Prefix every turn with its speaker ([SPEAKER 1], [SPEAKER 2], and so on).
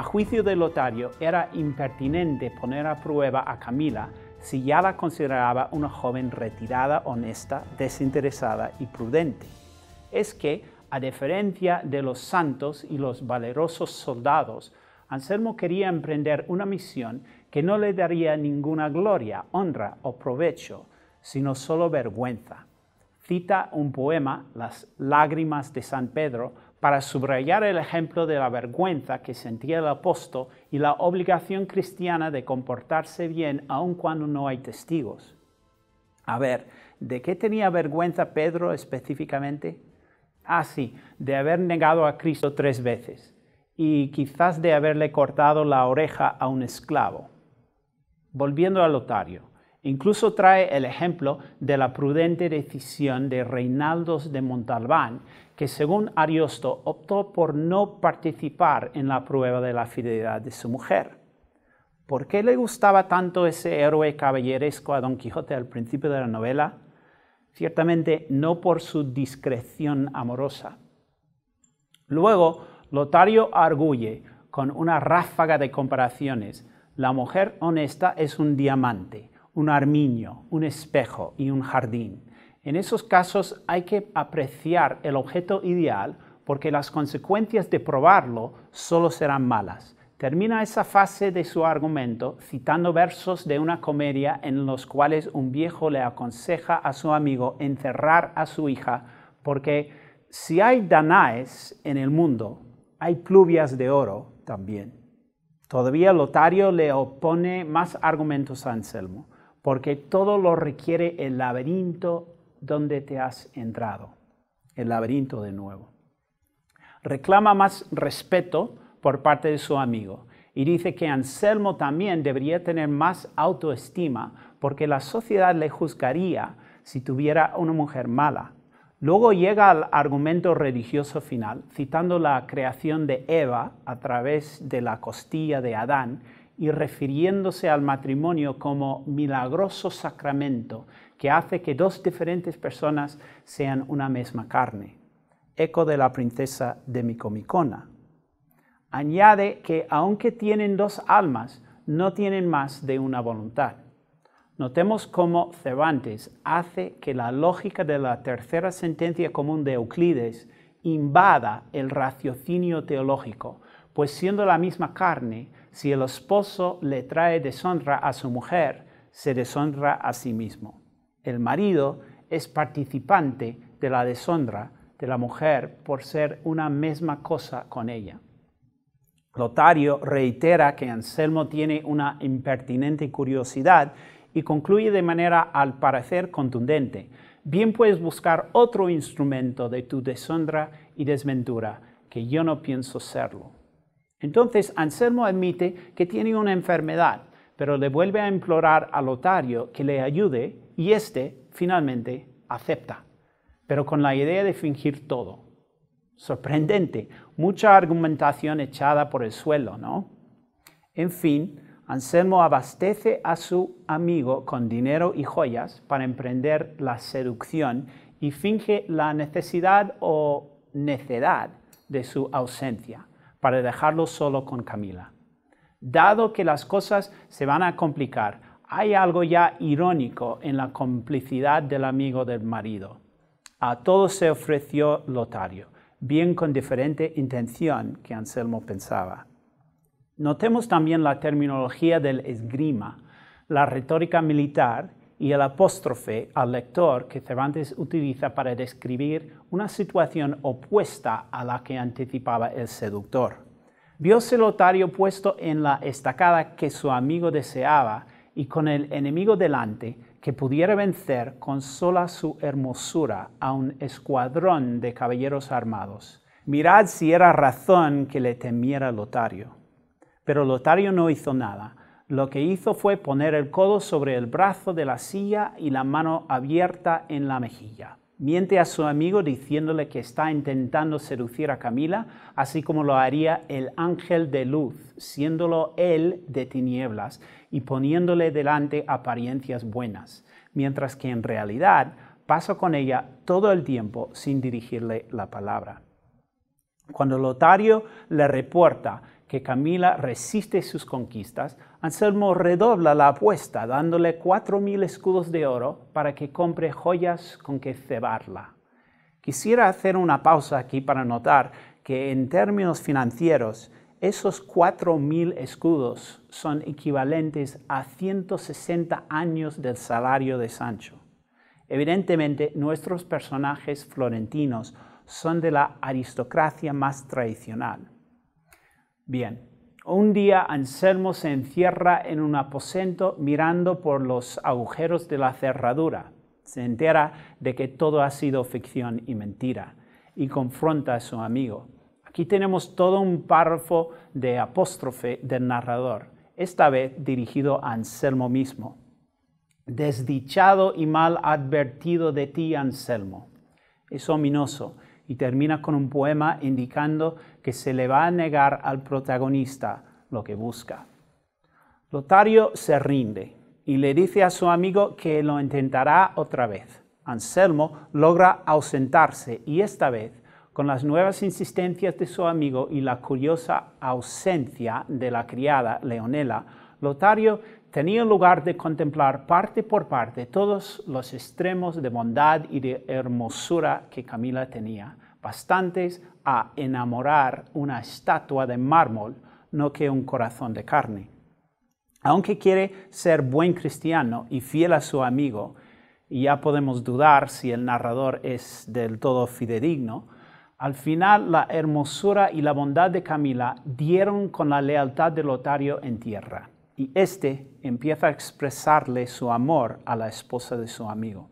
[SPEAKER 1] A juicio de Lotario, era impertinente poner a prueba a Camila si ya la consideraba una joven retirada, honesta, desinteresada y prudente. Es que, a diferencia de los santos y los valerosos soldados, Anselmo quería emprender una misión que no le daría ninguna gloria, honra o provecho, sino solo vergüenza. Cita un poema, Las lágrimas de San Pedro, para subrayar el ejemplo de la vergüenza que sentía el apóstol y la obligación cristiana de comportarse bien aun cuando no hay testigos. A ver, ¿de qué tenía vergüenza Pedro específicamente? Ah, sí, de haber negado a Cristo tres veces y quizás de haberle cortado la oreja a un esclavo. Volviendo al Lotario, incluso trae el ejemplo de la prudente decisión de Reinaldos de Montalbán, que según Ariosto optó por no participar en la prueba de la fidelidad de su mujer. ¿Por qué le gustaba tanto ese héroe caballeresco a Don Quijote al principio de la novela? Ciertamente no por su discreción amorosa. Luego, Lotario arguye con una ráfaga de comparaciones. La mujer honesta es un diamante, un armiño, un espejo y un jardín. En esos casos hay que apreciar el objeto ideal porque las consecuencias de probarlo solo serán malas. Termina esa fase de su argumento citando versos de una comedia en los cuales un viejo le aconseja a su amigo encerrar a su hija porque si hay danaes en el mundo, hay pluvias de oro también. Todavía Lotario le opone más argumentos a Anselmo, porque todo lo requiere el laberinto dónde te has entrado, el laberinto de nuevo. Reclama más respeto por parte de su amigo y dice que Anselmo también debería tener más autoestima porque la sociedad le juzgaría si tuviera una mujer mala. Luego llega al argumento religioso final, citando la creación de Eva a través de la costilla de Adán y refiriéndose al matrimonio como milagroso sacramento que hace que dos diferentes personas sean una misma carne, eco de la princesa de Micomicona. Añade que aunque tienen dos almas, no tienen más de una voluntad. Notemos cómo Cervantes hace que la lógica de la tercera sentencia común de Euclides invada el raciocinio teológico, pues siendo la misma carne, si el esposo le trae deshonra a su mujer, se deshonra a sí mismo. El marido es participante de la deshonra de la mujer por ser una misma cosa con ella. Lotario reitera que Anselmo tiene una impertinente curiosidad y concluye de manera al parecer contundente. Bien puedes buscar otro instrumento de tu deshonra y desventura, que yo no pienso serlo. Entonces Anselmo admite que tiene una enfermedad, pero le vuelve a implorar a Lotario que le ayude y éste finalmente acepta, pero con la idea de fingir todo. Sorprendente, mucha argumentación echada por el suelo, ¿no? En fin, Anselmo abastece a su amigo con dinero y joyas para emprender la seducción y finge la necesidad o necedad de su ausencia para dejarlo solo con Camila. Dado que las cosas se van a complicar, hay algo ya irónico en la complicidad del amigo del marido. A todos se ofreció Lotario, bien con diferente intención que Anselmo pensaba. Notemos también la terminología del esgrima, la retórica militar y el apóstrofe al lector que Cervantes utiliza para describir una situación opuesta a la que anticipaba el seductor. Vióse Lotario puesto en la estacada que su amigo deseaba y con el enemigo delante que pudiera vencer con sola su hermosura a un escuadrón de caballeros armados. Mirad si era razón que le temiera Lotario. Pero Lotario no hizo nada, lo que hizo fue poner el codo sobre el brazo de la silla y la mano abierta en la mejilla. Miente a su amigo diciéndole que está intentando seducir a Camila, así como lo haría el ángel de luz, siéndolo él de tinieblas y poniéndole delante apariencias buenas, mientras que en realidad pasa con ella todo el tiempo sin dirigirle la palabra. Cuando Lotario le reporta que Camila resiste sus conquistas, Anselmo redobla la apuesta dándole cuatro mil escudos de oro para que compre joyas con que cebarla. Quisiera hacer una pausa aquí para notar que en términos financieros, esos 4.000 escudos son equivalentes a 160 años del salario de Sancho. Evidentemente, nuestros personajes florentinos son de la aristocracia más tradicional. Bien, un día Anselmo se encierra en un aposento mirando por los agujeros de la cerradura. Se entera de que todo ha sido ficción y mentira y confronta a su amigo. Aquí tenemos todo un párrafo de apóstrofe del narrador, esta vez dirigido a Anselmo mismo. Desdichado y mal advertido de ti, Anselmo. Es ominoso y termina con un poema indicando que se le va a negar al protagonista lo que busca. Lotario se rinde y le dice a su amigo que lo intentará otra vez. Anselmo logra ausentarse y esta vez, con las nuevas insistencias de su amigo y la curiosa ausencia de la criada Leonela, Lotario tenía lugar de contemplar parte por parte todos los extremos de bondad y de hermosura que Camila tenía, bastantes a enamorar una estatua de mármol, no que un corazón de carne. Aunque quiere ser buen cristiano y fiel a su amigo, y ya podemos dudar si el narrador es del todo fidedigno, al final la hermosura y la bondad de Camila dieron con la lealtad de Lotario en tierra y este empieza a expresarle su amor a la esposa de su amigo.